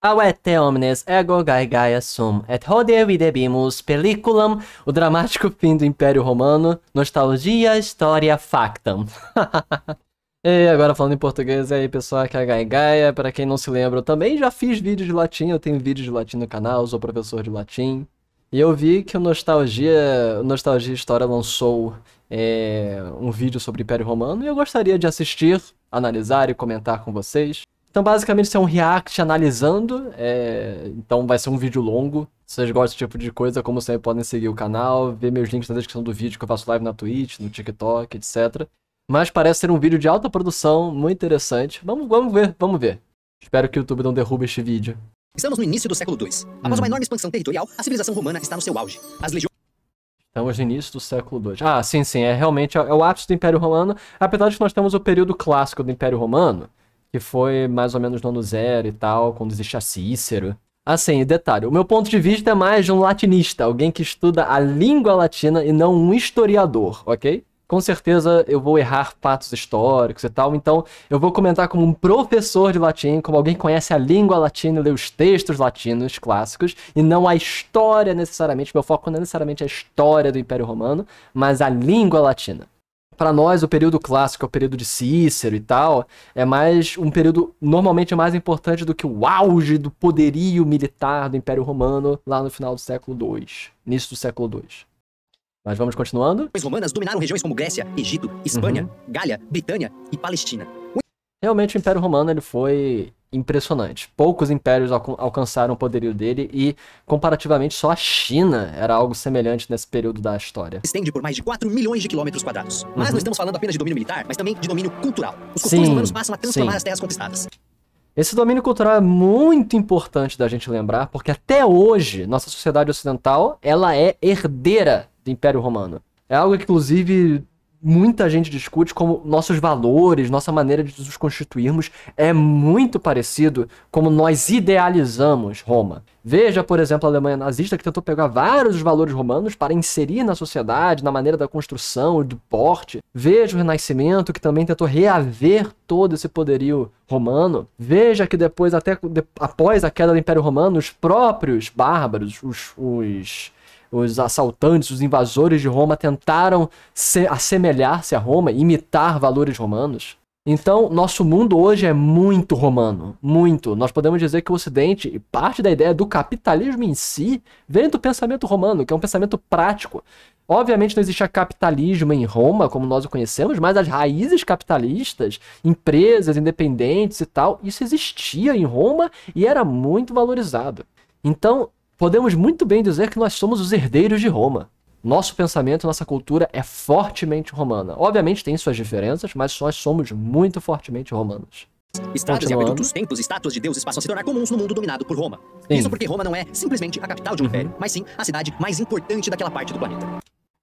Auete omnes ego é gaia sum, et hodie videbimus peliculam, O Dramático Fim do Império Romano, Nostalgia, História, Factum. e agora falando em português, aí pessoal, que é a gaigaia, para quem não se lembra, eu também já fiz vídeos de latim, eu tenho vídeos de latim no canal, sou professor de latim. E eu vi que o Nostalgia, Nostalgia História lançou é, um vídeo sobre o Império Romano e eu gostaria de assistir, analisar e comentar com vocês. Então, basicamente, isso é um react analisando. É... Então, vai ser um vídeo longo. Se vocês gostam desse tipo de coisa, como sempre, podem seguir o canal, ver meus links na descrição do vídeo que eu faço live na Twitch, no TikTok, etc. Mas parece ser um vídeo de alta produção, muito interessante. Vamos, vamos ver, vamos ver. Espero que o YouTube não derrube este vídeo. Estamos no início do século II. Após hum. uma enorme expansão territorial, a civilização romana está no seu auge. As legiões. Estamos no início do século II. Ah, sim, sim, é realmente é o ápice do Império Romano, apesar de que nós temos o período clássico do Império Romano, que foi mais ou menos no ano zero e tal, quando existia Cícero. Assim, detalhe, o meu ponto de vista é mais de um latinista, alguém que estuda a língua latina e não um historiador, ok? Com certeza eu vou errar fatos históricos e tal, então eu vou comentar como um professor de latim, como alguém que conhece a língua latina e lê os textos latinos clássicos, e não a história necessariamente, meu foco não é necessariamente a história do Império Romano, mas a língua latina para nós, o período clássico é o período de Cícero e tal, é mais um período normalmente mais importante do que o auge do poderio militar do Império Romano lá no final do século II, início do século II. Mas vamos continuando. As romanas dominaram regiões como Grécia, Egito, Espanha, uhum. Gália, Britânia e Palestina. Realmente o Império Romano ele foi impressionante. Poucos impérios alcan alcançaram o poderio dele e, comparativamente, só a China era algo semelhante nesse período da história. Estende por mais de 4 milhões de quilômetros quadrados. Uhum. Mas não estamos falando apenas de domínio militar, mas também de domínio cultural. Os costumes sim, humanos passam a transformar sim. as terras conquistadas. Esse domínio cultural é muito importante da gente lembrar, porque até hoje, nossa sociedade ocidental, ela é herdeira do Império Romano. É algo que, inclusive, muita gente discute como nossos valores, nossa maneira de nos constituirmos é muito parecido como nós idealizamos Roma. Veja, por exemplo, a Alemanha nazista que tentou pegar vários dos valores romanos para inserir na sociedade, na maneira da construção, do porte. Veja o Renascimento que também tentou reaver todo esse poderio romano. Veja que depois, até de, após a queda do Império Romano, os próprios bárbaros, os, os os assaltantes, os invasores de Roma tentaram se assemelhar-se a Roma, imitar valores romanos. Então, nosso mundo hoje é muito romano, muito. Nós podemos dizer que o Ocidente, e parte da ideia do capitalismo em si, vem do pensamento romano, que é um pensamento prático. Obviamente não existia capitalismo em Roma, como nós o conhecemos, mas as raízes capitalistas, empresas independentes e tal, isso existia em Roma e era muito valorizado. Então, podemos muito bem dizer que nós somos os herdeiros de Roma. Nosso pensamento, nossa cultura é fortemente romana. Obviamente tem suas diferenças, mas nós somos muito fortemente romanos. Estados e ao dos tempos, estátuas de deuses passam a se tornar comuns no mundo dominado por Roma. Sim. Isso porque Roma não é simplesmente a capital de um império, mas sim a cidade mais importante daquela parte do planeta.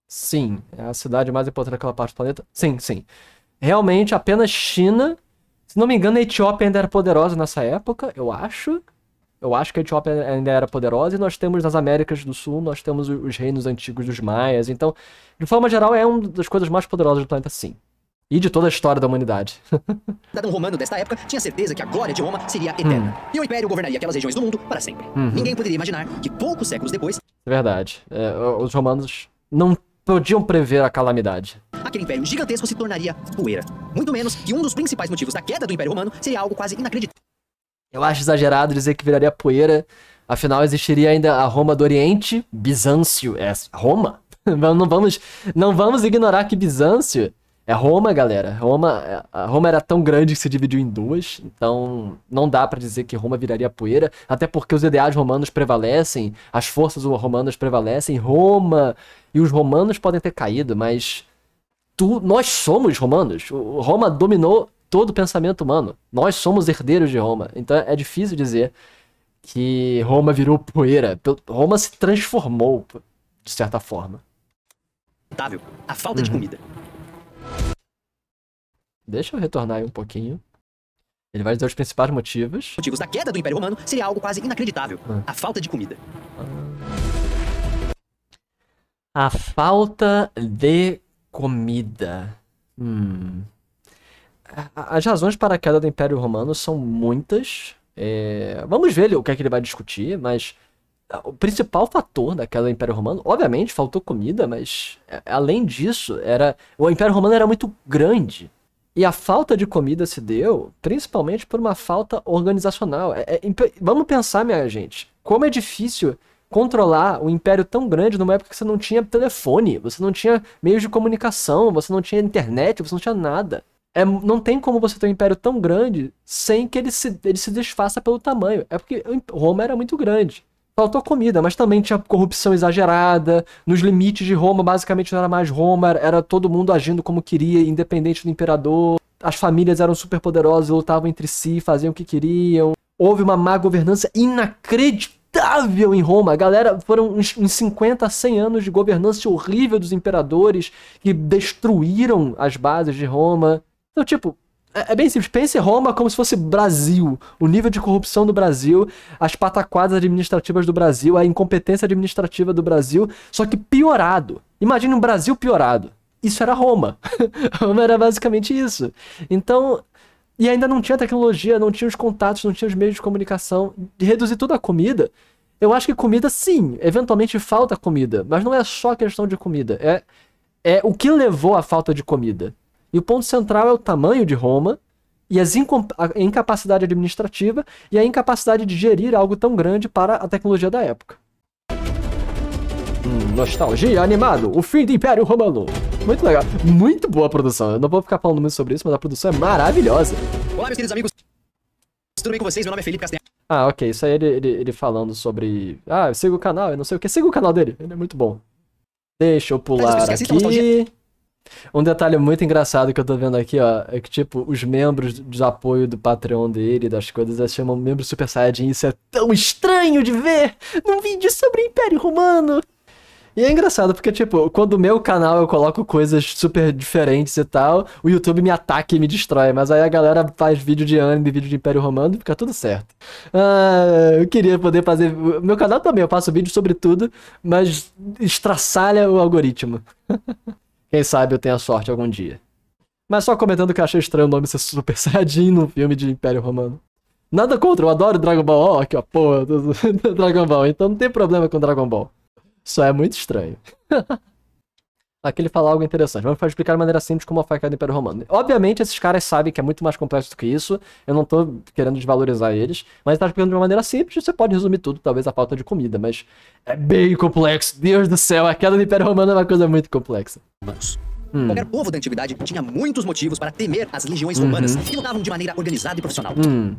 Sim, é a cidade mais importante daquela parte do planeta. Sim, sim. Realmente, apenas China, se não me engano, a Etiópia ainda era poderosa nessa época, eu acho. Eu acho que a Etiópia ainda era poderosa e nós temos as Américas do Sul, nós temos os reinos antigos dos maias. Então, de forma geral, é uma das coisas mais poderosas do planeta, sim. E de toda a história da humanidade. o cidadão romano desta época tinha certeza que a glória de Roma seria eterna. Hum. E o império governaria aquelas regiões do mundo para sempre. Uhum. Ninguém poderia imaginar que poucos séculos depois. É verdade. É, os romanos não podiam prever a calamidade. Aquele império gigantesco se tornaria poeira. Muito menos que um dos principais motivos da queda do Império Romano seria algo quase inacreditável. Eu acho exagerado dizer que viraria poeira. Afinal, existiria ainda a Roma do Oriente, Bizâncio é Roma. não vamos, não vamos ignorar que Bizâncio é Roma, galera. Roma, Roma era tão grande que se dividiu em duas, então não dá para dizer que Roma viraria poeira, até porque os ideais romanos prevalecem, as forças romanas prevalecem, Roma e os romanos podem ter caído, mas tu, nós somos romanos. Roma dominou todo o pensamento humano. Nós somos herdeiros de Roma. Então é difícil dizer que Roma virou poeira. Roma se transformou, de certa forma. A falta uhum. de comida. Deixa eu retornar aí um pouquinho. Ele vai dizer os principais motivos. motivos da queda do Império Romano seria algo quase inacreditável. Ah. A falta de comida. Ah. A falta de comida. Hum as razões para a queda do Império Romano são muitas. É, vamos ver o que é que ele vai discutir, mas ah, o principal fator da queda do Império Romano, obviamente, faltou comida, mas é, além disso, era o Império Romano era muito grande. E a falta de comida se deu principalmente por uma falta organizacional. É, é, vamos pensar, minha gente, como é difícil controlar um império tão grande numa época que você não tinha telefone, você não tinha meios de comunicação, você não tinha internet, você não tinha nada. É, não tem como você ter um império tão grande sem que ele se, ele se desfaça pelo tamanho. É porque Roma era muito grande. Faltou comida, mas também tinha corrupção exagerada. Nos limites de Roma, basicamente não era mais Roma, era todo mundo agindo como queria, independente do imperador. As famílias eram super poderosas, lutavam entre si, faziam o que queriam. Houve uma má governança inacreditável em Roma. A galera, foram uns, uns 50 a 100 anos de governança horrível dos imperadores que destruíram as bases de Roma. Então, tipo, é, é, bem simples. Pense Roma como se fosse Brasil. O nível de corrupção do Brasil, as pataquadas administrativas do Brasil, a incompetência administrativa do Brasil, só que piorado. Imagine um Brasil piorado. Isso era Roma. Roma era basicamente isso. Então. E ainda não tinha tecnologia, não tinha os contatos, não tinha os meios de comunicação. De reduzir tudo a comida. Eu acho que comida, sim, eventualmente falta comida. Mas não é só questão de comida. É, é o que levou à falta de comida. E o ponto central é o tamanho de Roma e a incapacidade administrativa e a incapacidade de gerir algo tão grande para a tecnologia da época. Hum, nostalgia animado, o fim do Império Romano. Muito legal, muito boa a produção. Eu não vou ficar falando muito sobre isso, mas a produção é maravilhosa. Olá, meus queridos amigos. Tudo bem com vocês? Meu nome é Felipe Castelo. Ah, ok. Isso aí ele, ele, ele falando sobre. Ah, siga o canal, eu não sei o que. Siga o canal dele, ele é muito bom. Deixa eu pular tá aqui. Um detalhe muito engraçado que eu tô vendo aqui, ó, é que, tipo, os membros de apoio do Patreon dele, das coisas, eles chamam membro Super Saiyajin. Isso é tão estranho de ver num vídeo sobre o Império Romano. E é engraçado, porque, tipo, quando o meu canal eu coloco coisas super diferentes e tal, o YouTube me ataca e me destrói. Mas aí a galera faz vídeo de anime, vídeo de Império Romano, e fica tudo certo. Ah, eu queria poder fazer. Meu canal também, eu faço vídeo sobre tudo, mas estraçalha o algoritmo. Quem sabe eu tenha sorte algum dia. Mas só comentando que eu achei estranho o nome ser Super Saiyajin num filme de Império Romano. Nada contra, eu adoro Dragon Ball. Ó, oh, aqui ó, porra, Dragon Ball. Então não tem problema com Dragon Ball. Só é muito estranho. Aqui ele fala algo interessante. Vamos explicar de maneira simples como a queda do Império Romano. Obviamente, esses caras sabem que é muito mais complexo do que isso. Eu não tô querendo desvalorizar eles, mas tá explicando de uma maneira simples. Você pode resumir tudo, talvez a falta de comida, mas é bem complexo. Deus do céu, a queda do Império Romano é uma coisa muito complexa. Hum. Qualquer povo da antiguidade tinha muitos motivos para temer as legiões uhum. romanas que lutavam de maneira organizada e profissional. Hum.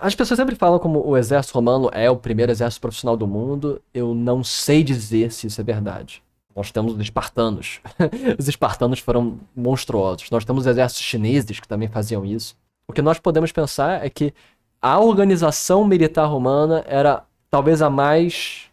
As pessoas sempre falam como o exército romano é o primeiro exército profissional do mundo. Eu não sei dizer se isso é verdade. Nós temos os espartanos. os espartanos foram monstruosos. Nós temos exércitos chineses que também faziam isso. O que nós podemos pensar é que a organização militar romana era talvez a mais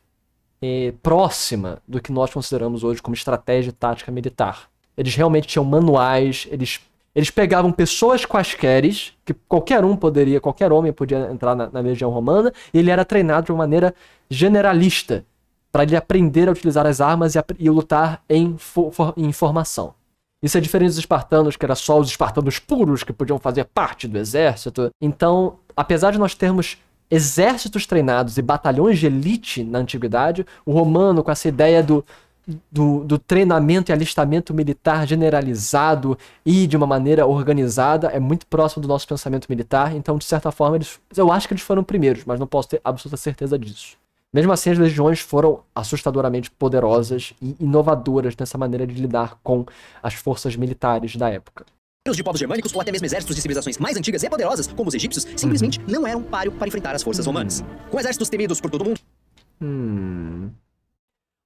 eh, próxima do que nós consideramos hoje como estratégia e tática militar. Eles realmente tinham manuais, eles, eles pegavam pessoas quaisqueres, que qualquer um poderia, qualquer homem podia entrar na, na legião romana, e ele era treinado de uma maneira generalista para ele aprender a utilizar as armas e, e lutar em, fo em formação. Isso é diferente dos espartanos, que era só os espartanos puros que podiam fazer parte do exército. Então, apesar de nós termos exércitos treinados e batalhões de elite na antiguidade, o romano, com essa ideia do, do, do, treinamento e alistamento militar generalizado e de uma maneira organizada, é muito próximo do nosso pensamento militar. Então, de certa forma, eles, eu acho que eles foram primeiros, mas não posso ter absoluta certeza disso. Mesmo assim, as legiões foram assustadoramente poderosas e inovadoras nessa maneira de lidar com as forças militares da época. De povos germânicos ou até mesmo exércitos de civilizações mais antigas e poderosas, como os egípcios, simplesmente uhum. não eram páreo para enfrentar as forças romanas. Com exércitos temidos por todo mundo. Hum.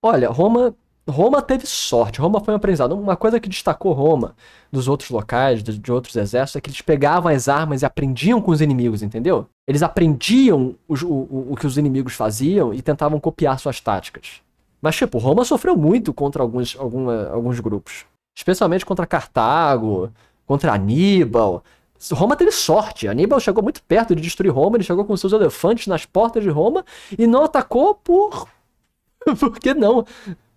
Olha, Roma Roma teve sorte, Roma foi um aprendizado. Uma coisa que destacou Roma dos outros locais, de, de, outros exércitos, é que eles pegavam as armas e aprendiam com os inimigos, entendeu? Eles aprendiam os, o, o, o que os inimigos faziam e tentavam copiar suas táticas. Mas, tipo, Roma sofreu muito contra alguns, alguma, alguns grupos. Especialmente contra Cartago, contra Aníbal. Roma teve sorte. Aníbal chegou muito perto de destruir Roma, ele chegou com seus elefantes nas portas de Roma e não atacou por. por que não?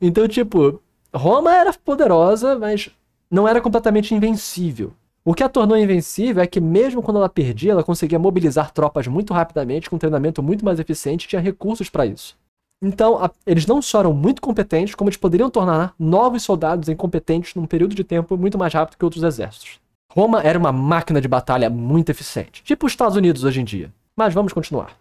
Então, tipo, Roma era poderosa, mas não era completamente invencível. O que a tornou invencível é que, mesmo quando ela perdia, ela conseguia mobilizar tropas muito rapidamente, com um treinamento muito mais eficiente, tinha recursos para isso. Então, a, eles não só eram muito competentes, como eles poderiam tornar novos soldados incompetentes num período de tempo muito mais rápido que outros exércitos. Roma era uma máquina de batalha muito eficiente, tipo os Estados Unidos hoje em dia. Mas vamos continuar.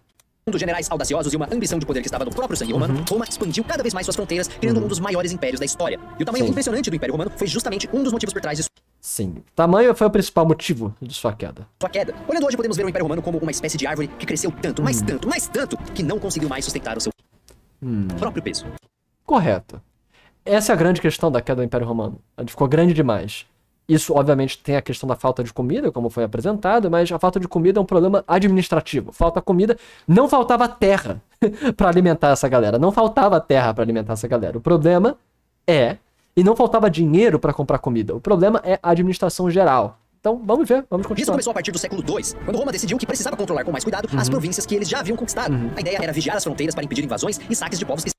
Um dos generais audaciosos e uma ambição de poder que estava no próprio sangue romano, uhum. Roma expandiu cada vez mais suas fronteiras, criando uhum. um dos maiores impérios da história. E o tamanho Sim. impressionante do Império Romano foi justamente um dos motivos por trás disso. Sim. Tamanho foi o principal motivo de sua queda. Sua queda. Olhando hoje, podemos ver o Império Romano como uma espécie de árvore que cresceu tanto, mais uhum. tanto, mais tanto, que não conseguiu mais sustentar o seu hum. próprio peso. Correto. Essa é a grande questão da queda do Império Romano. Ele ficou grande demais. Isso, obviamente, tem a questão da falta de comida, como foi apresentado, mas a falta de comida é um problema administrativo. Falta comida, não faltava terra para alimentar essa galera, não faltava terra para alimentar essa galera. O problema é, e não faltava dinheiro para comprar comida. O problema é a administração geral. Então, vamos ver, vamos continuar. Isso começou a partir do século II, quando Roma decidiu que precisava controlar com mais cuidado uhum. as províncias que eles já haviam conquistado. Uhum. A ideia era vigiar as fronteiras para impedir invasões e saques de povos que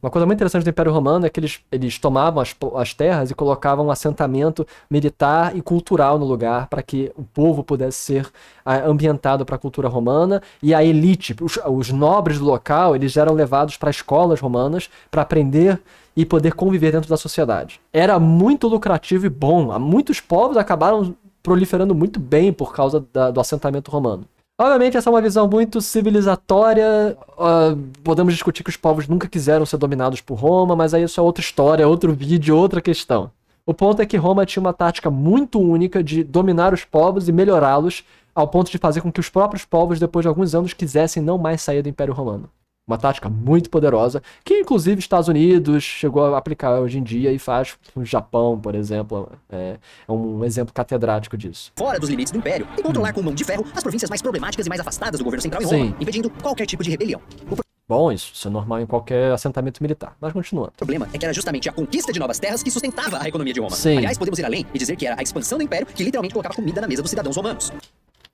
uma coisa muito interessante do Império Romano é que eles, eles tomavam as, as terras e colocavam um assentamento militar e cultural no lugar para que o povo pudesse ser ah, ambientado para a cultura romana e a elite, os, os nobres do local, eles eram levados para escolas romanas para aprender e poder conviver dentro da sociedade. Era muito lucrativo e bom. Muitos povos acabaram proliferando muito bem por causa da, do assentamento romano. Obviamente, essa é uma visão muito civilizatória. Uh, podemos discutir que os povos nunca quiseram ser dominados por Roma, mas aí isso é outra história, é outro vídeo, outra questão. O ponto é que Roma tinha uma tática muito única de dominar os povos e melhorá-los, ao ponto de fazer com que os próprios povos, depois de alguns anos, quisessem não mais sair do Império Romano. Uma tática muito poderosa, que inclusive Estados Unidos chegou a aplicar hoje em dia e faz o Japão, por exemplo, é, é um exemplo catedrático disso. Fora dos limites do Império, e controlar com mão de ferro as províncias mais problemáticas e mais afastadas do governo central em Roma, Sim. impedindo qualquer tipo de rebelião. Bom, isso, isso é normal em qualquer assentamento militar. Mas continuando. O problema é que era justamente a conquista de novas terras que sustentava a economia de Roma. Sim. Aliás, podemos ir além e dizer que era a expansão do império que literalmente colocava comida na mesa dos cidadãos romanos.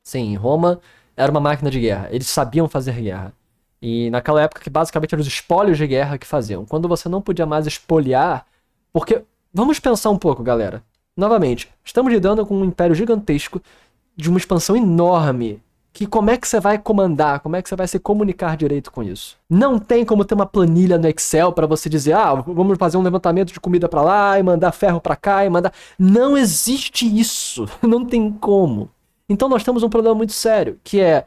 Sim, Roma era uma máquina de guerra. Eles sabiam fazer guerra. E naquela época que basicamente eram os espólios de guerra que faziam. Quando você não podia mais espoliar. Porque. Vamos pensar um pouco, galera. Novamente, estamos lidando com um império gigantesco de uma expansão enorme. Que como é que você vai comandar? Como é que você vai se comunicar direito com isso? Não tem como ter uma planilha no Excel para você dizer, ah, vamos fazer um levantamento de comida para lá e mandar ferro para cá e mandar. Não existe isso. Não tem como. Então nós temos um problema muito sério, que é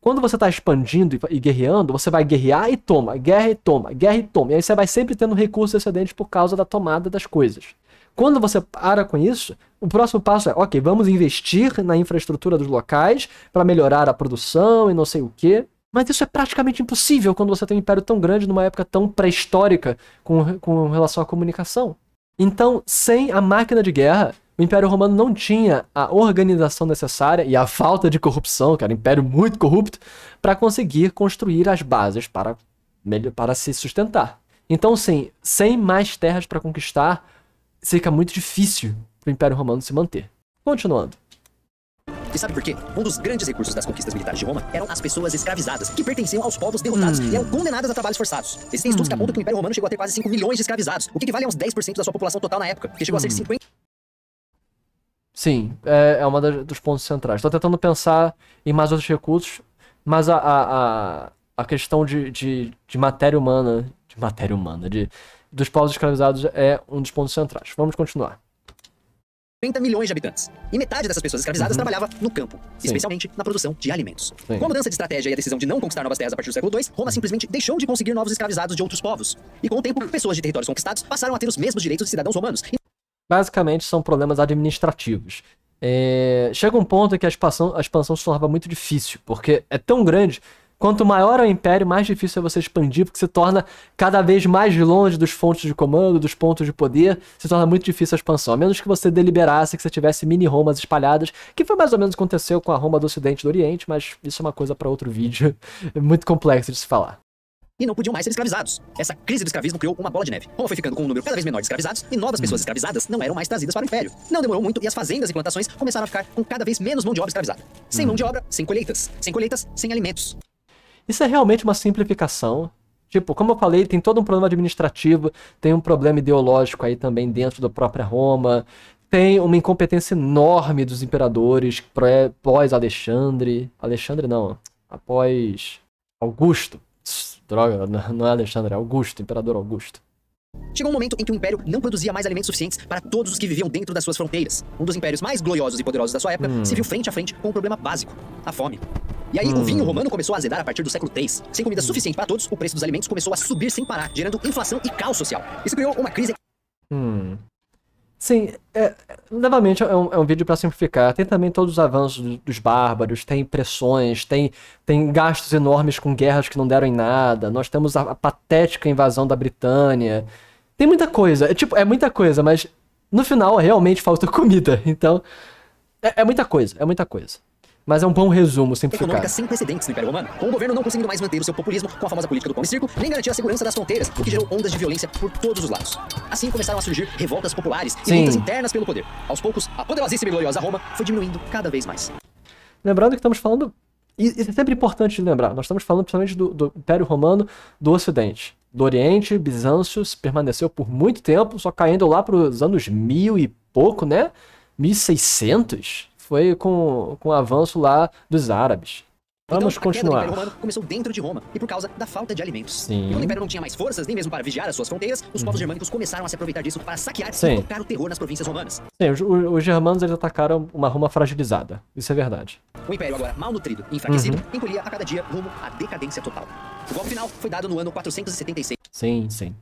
quando você está expandindo e guerreando, você vai guerrear e toma, guerra e toma, guerra e toma. E aí você vai sempre tendo recursos excedentes por causa da tomada das coisas. Quando você para com isso, o próximo passo é, ok, vamos investir na infraestrutura dos locais para melhorar a produção e não sei o quê. Mas isso é praticamente impossível quando você tem um império tão grande numa época tão pré-histórica com, com relação à comunicação. Então, sem a máquina de guerra, o Império Romano não tinha a organização necessária e a falta de corrupção, que era um império muito corrupto, para conseguir construir as bases para, para se sustentar. Então, sim, sem mais terras para conquistar, fica muito difícil para o Império Romano se manter. Continuando. E sabe por quê? Um dos grandes recursos das conquistas militares de Roma eram as pessoas escravizadas, que pertenciam aos povos derrotados hum. e eram condenadas a trabalhos forçados. Existem estudos que apontam que o Império Romano chegou a ter quase 5 milhões de escravizados, o que equivale a uns 10% da sua população total na época, que chegou hum. a ser 50. Hum. Sim, é, é um dos pontos centrais. Estou tentando pensar em mais outros recursos, mas a, a, a, questão de, de, de matéria humana, de matéria humana, de, dos povos escravizados é um dos pontos centrais. Vamos continuar. 30 milhões de habitantes. E metade dessas pessoas escravizadas uhum. trabalhava no campo, Sim. especialmente na produção de alimentos. Sim. Com a mudança de estratégia e a decisão de não conquistar novas terras a partir do século II, Roma uhum. simplesmente deixou de conseguir novos escravizados de outros povos. E com o tempo, pessoas de territórios conquistados passaram a ter os mesmos direitos de cidadãos romanos basicamente são problemas administrativos. É, chega um ponto em que a expansão, a expansão se tornava muito difícil, porque é tão grande. Quanto maior é o império, mais difícil é você expandir, porque se torna cada vez mais longe dos pontos de comando, dos pontos de poder, se torna muito difícil a expansão. A menos que você deliberasse que você tivesse mini-Romas espalhadas, que foi mais ou menos o que aconteceu com a Roma do Ocidente e do Oriente, mas isso é uma coisa para outro vídeo, é muito complexo de se falar e não podiam mais ser escravizados. Essa crise do escravismo criou uma bola de neve. Roma foi ficando com um número cada vez menor de escravizados e novas pessoas escravizadas não eram mais trazidas para o império. Não demorou muito e as fazendas e plantações começaram a ficar com cada vez menos mão de obra escravizada. Sem mão de hum. obra, sem colheitas. Sem colheitas, sem alimentos. Isso é realmente uma simplificação. Tipo, como eu falei, tem todo um problema administrativo, tem um problema ideológico aí também dentro da própria Roma, tem uma incompetência enorme dos imperadores pós Alexandre, Alexandre não, após Augusto, Droga, não é Alexandre, é Augusto, Imperador Augusto. Chegou um momento em que o império não produzia mais alimentos suficientes para todos os que viviam dentro das suas fronteiras. Um dos impérios mais gloriosos e poderosos da sua época hum. se viu frente a frente com um problema básico: a fome. E aí, hum. o vinho romano começou a azedar a partir do século III. Sem comida hum. suficiente para todos, o preço dos alimentos começou a subir sem parar, gerando inflação e caos social. Isso criou uma crise. Hum. Sim, é, novamente é um, é um vídeo para simplificar. Tem também todos os avanços dos bárbaros, tem pressões, tem, tem gastos enormes com guerras que não deram em nada. Nós temos a, a patética invasão da Britânia. Tem muita coisa, é, tipo, é muita coisa, mas no final é realmente falta comida. Então, é, é muita coisa, é muita coisa. Mas é um bom resumo simplificado. Econômica sem precedentes no Império Romano, com o governo não conseguindo mais manter o seu populismo com a famosa política do pão e circo, nem garantir a segurança das fronteiras, o que gerou ondas de violência por todos os lados. Assim começaram a surgir revoltas populares e Sim. lutas internas pelo poder. Aos poucos, a poderosíssima e gloriosa Roma foi diminuindo cada vez mais. Lembrando que estamos falando e é sempre importante lembrar. Nós estamos falando principalmente do, do, Império Romano do Ocidente. Do Oriente, Bizâncio permaneceu por muito tempo, só caindo lá para os anos mil e pouco, né? 1600? foi com, com o avanço lá dos árabes. Então, Vamos então, continuar. A começou dentro de Roma e por causa da falta de alimentos. Sim. quando o Império não tinha mais forças nem mesmo para vigiar as suas fronteiras, os povos uhum. germânicos começaram a se aproveitar disso para saquear Sim. e tocar o terror nas províncias romanas. Sim, os, os, germanos eles atacaram uma Roma fragilizada. Isso é verdade. O Império agora malnutrido e enfraquecido uhum. encolhia a cada dia rumo à decadência total. O golpe final foi dado no ano 476. Sim, sim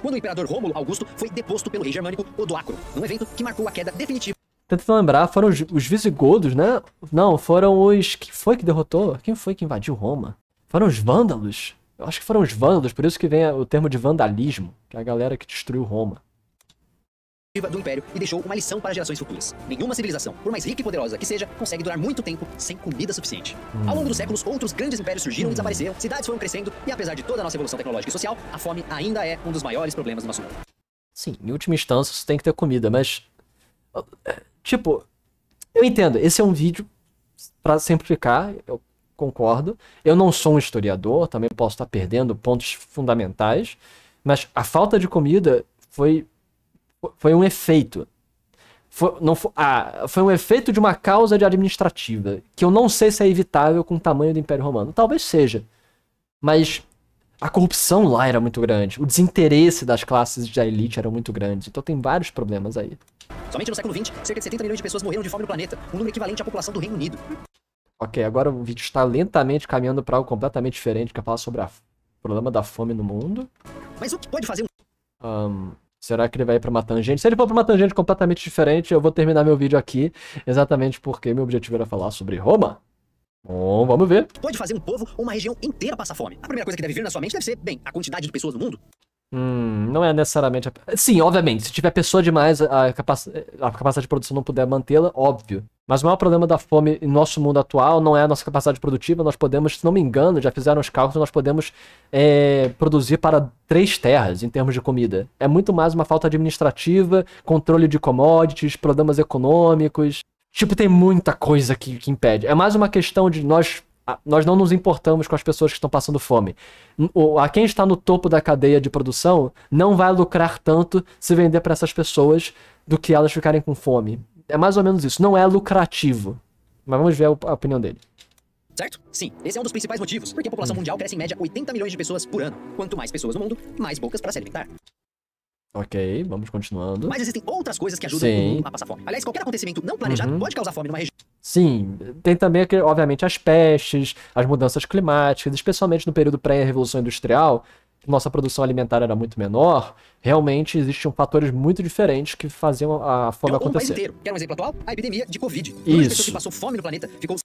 quando o imperador Rômulo Augusto foi deposto pelo rei germânico Odoacro, num evento que marcou a queda definitiva tentando lembrar, foram os, os visigodos, né? Não, foram os. Quem foi que derrotou? Quem foi que invadiu Roma? Foram os vândalos? Eu acho que foram os vândalos, por isso que vem o termo de vandalismo, que é a galera que destruiu Roma do império e deixou uma lição para gerações futuras. Nenhuma civilização, por mais rica e poderosa que seja, consegue durar muito tempo sem comida suficiente. Hum. Ao longo dos séculos, outros grandes impérios surgiram e desapareceram, cidades foram crescendo e apesar de toda a nossa evolução tecnológica e social, a fome ainda é um dos maiores problemas do nosso mundo. Sim, em última instância, você tem que ter comida, mas Tipo, eu entendo, esse é um vídeo para simplificar, eu concordo. Eu não sou um historiador, também posso estar perdendo pontos fundamentais, mas a falta de comida foi, foi um efeito. Foi, não ah, foi um efeito de uma causa de administrativa, que eu não sei se é evitável com o tamanho do Império Romano. Talvez seja. Mas a corrupção lá era muito grande, o desinteresse das classes da elite era muito grande. Então tem vários problemas aí. Somente no século XX, cerca de 70 milhões de pessoas morreram de fome no planeta, um número equivalente à população do Reino Unido. Ok, agora o vídeo está lentamente caminhando para algo completamente diferente, que é falar sobre o problema da fome no mundo. Mas o que pode fazer um... um... Será que ele vai para uma tangente? Se ele for para uma tangente completamente diferente, eu vou terminar meu vídeo aqui, exatamente porque meu objetivo era falar sobre Roma. Bom, vamos ver. Pode fazer um povo ou uma região inteira passar fome. A primeira coisa que deve vir na sua mente deve ser, bem, a quantidade de pessoas no mundo. Hum, não é necessariamente. A... Sim, obviamente. Se tiver pessoa demais, a, capac... a capacidade de produção não puder mantê-la, óbvio. Mas o maior problema da fome em nosso mundo atual não é a nossa capacidade produtiva. Nós podemos, se não me engano, já fizeram os cálculos, nós podemos é, produzir para três terras em termos de comida. É muito mais uma falta administrativa, controle de commodities, problemas econômicos. Tipo, tem muita coisa que, que impede. É mais uma questão de nós nós não nos importamos com as pessoas que estão passando fome. A quem está no topo da cadeia de produção não vai lucrar tanto se vender para essas pessoas do que elas ficarem com fome. É mais ou menos isso. Não é lucrativo. Mas vamos ver a opinião dele. Certo? Sim, esse é um dos principais motivos, porque a população mundial cresce em média 80 milhões de pessoas por ano. Quanto mais pessoas no mundo, mais bocas para se alimentar. Ok, vamos continuando. Mas existem outras coisas que ajudam Sim. a passar fome. Aliás, qualquer acontecimento não planejado uhum. pode causar fome numa região. Sim, tem também, obviamente, as pestes, as mudanças climáticas, especialmente no período pré-revolução industrial, nossa produção alimentar era muito menor, realmente existiam fatores muito diferentes que faziam a fome acontecer. O país inteiro. Quer um exemplo atual? A epidemia de Covid. Isso. que passou fome no planeta ficou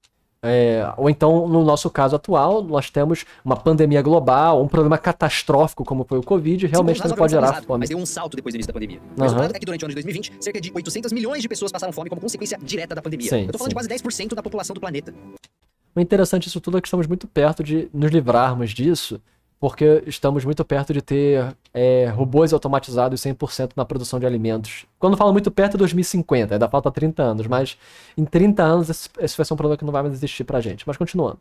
é, ou então, no nosso caso atual, nós temos uma pandemia global, um problema catastrófico como foi o Covid, realmente Sim, não, pode gerar fome. Mas deu um salto depois do início da pandemia. Uhum. O é que durante o ano de 2020, cerca de 800 milhões de pessoas passaram fome como consequência direta da pandemia. Sim, Eu tô falando sim. de quase 10% da população do planeta. O interessante isso tudo é que estamos muito perto de nos livrarmos disso, porque estamos muito perto de ter é, robôs automatizados 100% na produção de alimentos. Quando falo muito perto é 2050, ainda falta 30 anos, mas em 30 anos esse, esse vai ser um problema que não vai mais existir pra gente. Mas continuando.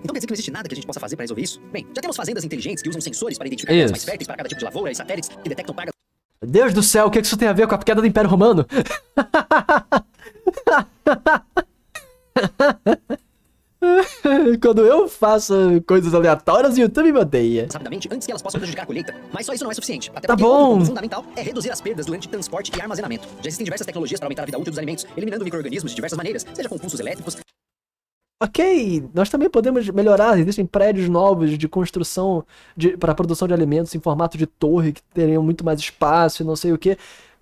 Então quer dizer que não existe nada que a gente possa fazer para resolver isso? Bem, já temos fazendas inteligentes que usam sensores para identificar as mais férteis para cada tipo de lavoura e satélites que detectam pragas. Deus do céu, o que isso tem a ver com a queda do Império Romano? Quando eu faço coisas aleatórias, o YouTube me odeia. Rapidamente, antes que elas possam prejudicar a colheita. Mas só isso não é suficiente. Até tá bom. O fundamental é reduzir as perdas durante transporte e armazenamento. Já existem diversas tecnologias para aumentar a vida útil dos alimentos, eliminando micro-organismos de diversas maneiras, seja com pulsos elétricos. Ok, nós também podemos melhorar. Existem prédios novos de construção para produção de alimentos em formato de torre que teriam muito mais espaço e não sei o que.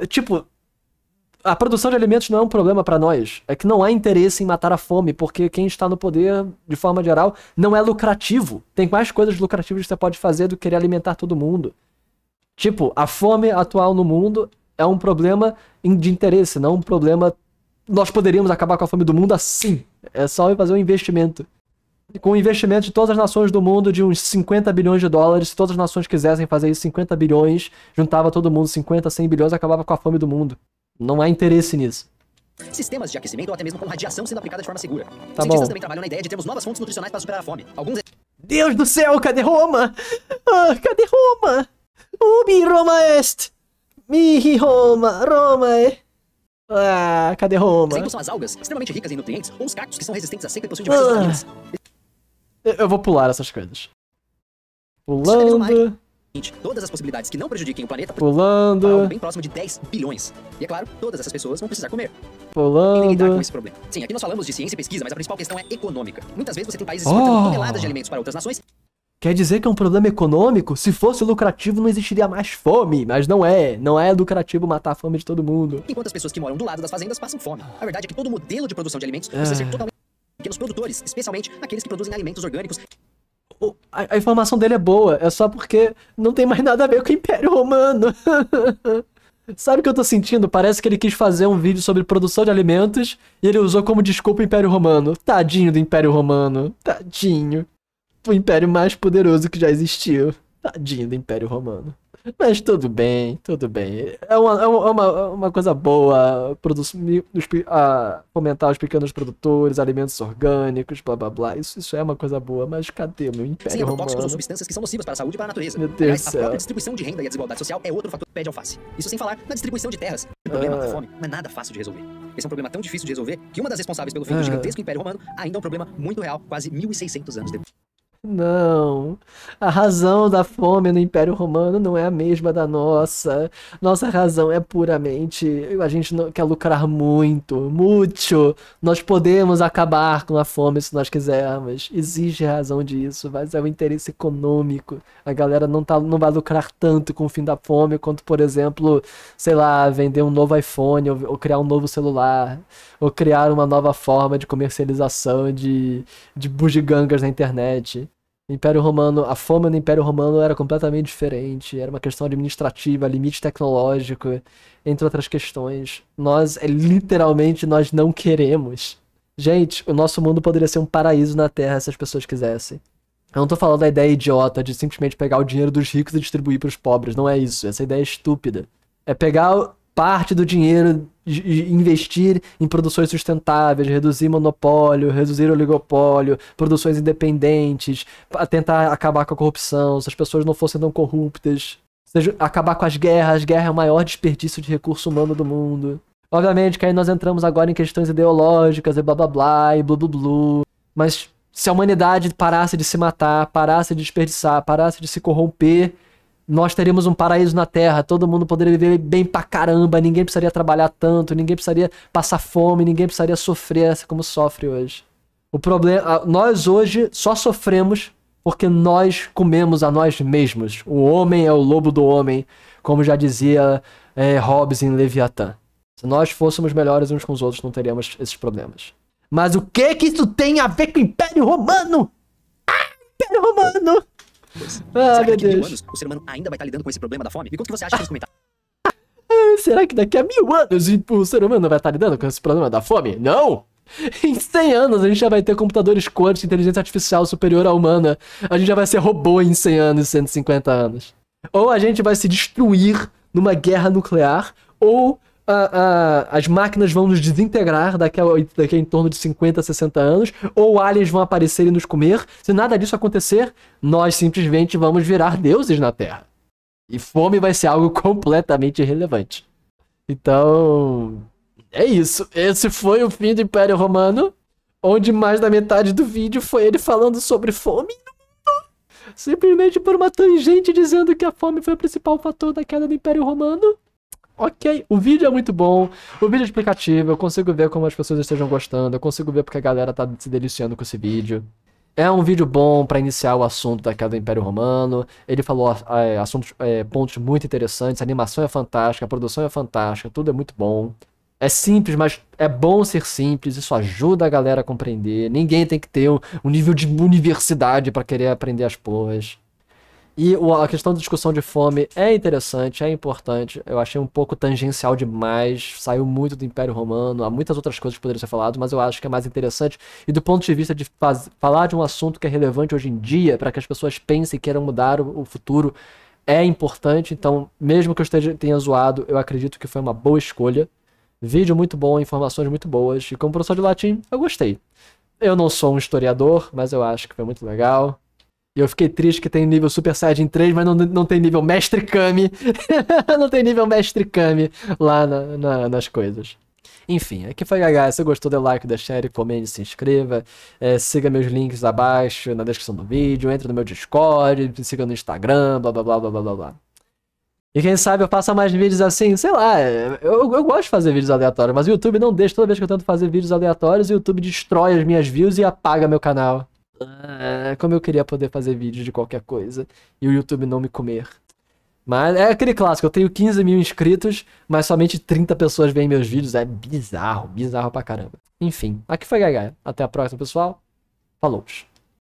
Tipo, a produção de alimentos não é um problema para nós. É que não há interesse em matar a fome, porque quem está no poder, de forma geral, não é lucrativo. Tem mais coisas lucrativas que você pode fazer do que querer alimentar todo mundo. Tipo, a fome atual no mundo é um problema de interesse, não um problema. Nós poderíamos acabar com a fome do mundo assim. É só fazer um investimento. Com o investimento de todas as nações do mundo de uns 50 bilhões de dólares, se todas as nações quisessem fazer isso, 50 bilhões, juntava todo mundo 50, 100 bilhões, acabava com a fome do mundo. Não há interesse nisso. Sistemas de aquecimento ou até mesmo com radiação sendo aplicada de forma segura. Tá Os cientistas bom. também trabalham na ideia de termos novas fontes nutricionais para superar a fome. Alguns... Deus do céu, cadê Roma? Ah, cadê Roma? Ubi Roma est! Mihi Roma, Roma é... Ah, cadê Roma? Exemplos são as algas, extremamente ricas em nutrientes, ou os cactos que são resistentes à seca e possuem diversas ah. Eu vou pular essas coisas. Pulando todas as possibilidades que não prejudiquem o planeta pulando algo bem próximo de 10 bilhões. E é claro, todas essas pessoas vão precisar comer. Pulando. E com esse problema. Sim, aqui nós falamos de ciência e pesquisa, mas a principal questão é econômica. Muitas vezes você tem países exportando oh! toneladas de alimentos para outras nações. Quer dizer que é um problema econômico? Se fosse lucrativo, não existiria mais fome. Mas não é. Não é lucrativo matar a fome de todo mundo. Enquanto as pessoas que moram do lado das fazendas passam fome. A verdade é que todo modelo de produção de alimentos é. precisa ser totalmente pequenos produtores, especialmente aqueles que produzem alimentos orgânicos a, a informação dele é boa, é só porque não tem mais nada a ver com o Império Romano. Sabe o que eu tô sentindo? Parece que ele quis fazer um vídeo sobre produção de alimentos e ele usou como desculpa o Império Romano. Tadinho do Império Romano. Tadinho. O império mais poderoso que já existiu. Tadinho do Império Romano. Mas tudo bem, tudo bem. É uma, é uma, é é uma coisa boa produzir, fomentar os pequenos produtores, alimentos orgânicos, blá blá blá. Isso, isso é uma coisa boa, mas cadê meu império Sim, tóxicos ou substâncias que são nocivas para a saúde e para a natureza. Meu Deus Aliás, céu. A distribuição de renda e a desigualdade social é outro fator que pede alface. Isso sem falar na distribuição de terras. O problema ah. da fome não é nada fácil de resolver. Esse é um problema tão difícil de resolver que uma das responsáveis pelo fim ah. do gigantesco Império Romano ainda é um problema muito real, quase 1.600 anos depois. Não. A razão da fome no Império Romano não é a mesma da nossa. Nossa razão é puramente. A gente não, quer lucrar muito, muito. Nós podemos acabar com a fome se nós quisermos. Exige razão disso, mas é o interesse econômico. A galera não, tá, não vai lucrar tanto com o fim da fome quanto, por exemplo, sei lá, vender um novo iPhone ou, ou criar um novo celular ou criar uma nova forma de comercialização de, de bugigangas na internet. Império Romano, a fome no Império Romano era completamente diferente, era uma questão administrativa, limite tecnológico, entre outras questões. Nós, é, literalmente, nós não queremos. Gente, o nosso mundo poderia ser um paraíso na Terra se as pessoas quisessem. Eu não tô falando da ideia idiota de simplesmente pegar o dinheiro dos ricos e distribuir para os pobres, não é isso, essa ideia é estúpida. É pegar parte do dinheiro investir em produções sustentáveis, reduzir monopólio, reduzir oligopólio, produções independentes, tentar acabar com a corrupção, se as pessoas não fossem tão corruptas, seja, acabar com as guerras, guerra é o maior desperdício de recurso humano do mundo. Obviamente que aí nós entramos agora em questões ideológicas e blá blá blá e blu blu blu, mas se a humanidade parasse de se matar, parasse de desperdiçar, parasse de se corromper, nós teríamos um paraíso na terra, todo mundo poderia viver bem pra caramba, ninguém precisaria trabalhar tanto, ninguém precisaria passar fome, ninguém precisaria sofrer assim como sofre hoje. O problema, nós hoje só sofremos porque nós comemos a nós mesmos. O homem é o lobo do homem, como já dizia é, Hobbes em Leviatã. Se nós fôssemos melhores uns com os outros, não teríamos esses problemas. Mas o que que isso tem a ver com o Império Romano? Ah, Império Romano! Ah, Será meu que Deus. Anos, o ser humano ainda vai estar tá lidando com esse problema da fome? Me conta o que você acha nos comentários. Será que daqui a mil anos o ser humano vai estar tá lidando com esse problema da fome? Não! Em 100 anos a gente já vai ter computadores quânticos, inteligência artificial superior à humana. A gente já vai ser robô em 100 anos, 150 anos. Ou a gente vai se destruir numa guerra nuclear, ou a, a, as máquinas vão nos desintegrar daqui a, daqui a em torno de 50, 60 anos, ou aliens vão aparecer e nos comer. Se nada disso acontecer, nós simplesmente vamos virar deuses na Terra. E fome vai ser algo completamente irrelevante. Então. É isso. Esse foi o fim do Império Romano, onde mais da metade do vídeo foi ele falando sobre fome Simplesmente por uma tangente dizendo que a fome foi o principal fator da queda do Império Romano ok, o vídeo é muito bom, o vídeo é explicativo, eu consigo ver como as pessoas estejam gostando, eu consigo ver porque a galera tá se deliciando com esse vídeo. É um vídeo bom para iniciar o assunto da queda do Império Romano. Ele falou é, assuntos, é, pontos muito interessantes. A animação é fantástica, a produção é fantástica, tudo é muito bom. É simples, mas é bom ser simples. Isso ajuda a galera a compreender. Ninguém tem que ter um, um nível de universidade para querer aprender as porras. E a questão da discussão de fome é interessante, é importante. Eu achei um pouco tangencial demais, saiu muito do Império Romano, há muitas outras coisas que poderiam ser faladas, mas eu acho que é mais interessante. E do ponto de vista de faz... falar de um assunto que é relevante hoje em dia, para que as pessoas pensem e queiram mudar o futuro, é importante. Então, mesmo que eu esteja, tenha zoado, eu acredito que foi uma boa escolha. Vídeo muito bom, informações muito boas. E como professor de latim, eu gostei. Eu não sou um historiador, mas eu acho que foi muito legal. E eu fiquei triste que tem nível Super Saiyajin 3, mas não, não tem nível Mestre Kami. não tem nível Mestre Kami lá na, na, nas coisas. Enfim, aqui foi Gaga. Se gostou, dê like, dê share, comente, se inscreva. É, siga meus links abaixo na descrição do vídeo. Entre no meu Discord, me siga no Instagram, blá blá blá blá blá blá. E quem sabe eu faça mais vídeos assim, sei lá, é, eu, eu gosto de fazer vídeos aleatórios, mas o YouTube não deixa, toda vez que eu tento fazer vídeos aleatórios, o YouTube destrói as minhas views e apaga meu canal. Ah, como eu queria poder fazer vídeo de qualquer coisa e o YouTube não me comer. Mas é aquele clássico, eu tenho 15 mil inscritos, mas somente 30 pessoas veem meus vídeos. É bizarro, bizarro pra caramba. Enfim, aqui foi Gaga. Até a próxima, pessoal. Falou!